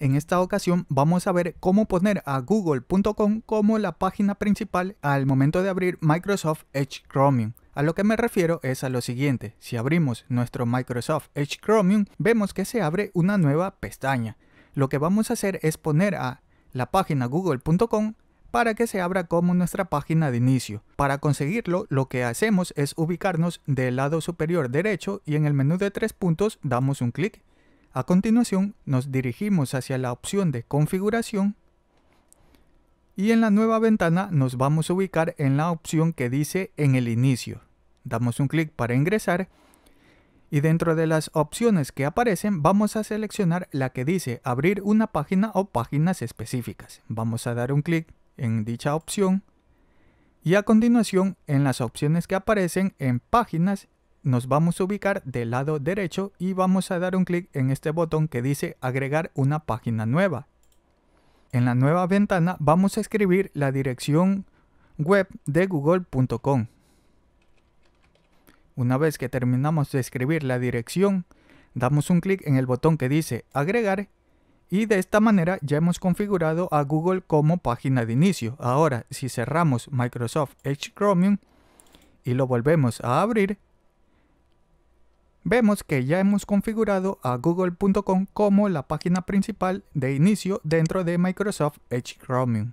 En esta ocasión vamos a ver cómo poner a google.com como la página principal al momento de abrir Microsoft Edge Chromium. A lo que me refiero es a lo siguiente, si abrimos nuestro Microsoft Edge Chromium vemos que se abre una nueva pestaña. Lo que vamos a hacer es poner a la página google.com para que se abra como nuestra página de inicio. Para conseguirlo, lo que hacemos es ubicarnos del lado superior derecho y en el menú de tres puntos damos un clic a continuación nos dirigimos hacia la opción de configuración y en la nueva ventana nos vamos a ubicar en la opción que dice en el inicio. Damos un clic para ingresar y dentro de las opciones que aparecen vamos a seleccionar la que dice abrir una página o páginas específicas. Vamos a dar un clic en dicha opción y a continuación en las opciones que aparecen en páginas nos vamos a ubicar del lado derecho y vamos a dar un clic en este botón que dice agregar una página nueva. En la nueva ventana vamos a escribir la dirección web de google.com. Una vez que terminamos de escribir la dirección, damos un clic en el botón que dice agregar y de esta manera ya hemos configurado a Google como página de inicio. Ahora, si cerramos Microsoft Edge Chromium y lo volvemos a abrir, vemos que ya hemos configurado a google.com como la página principal de inicio dentro de Microsoft Edge Chromium.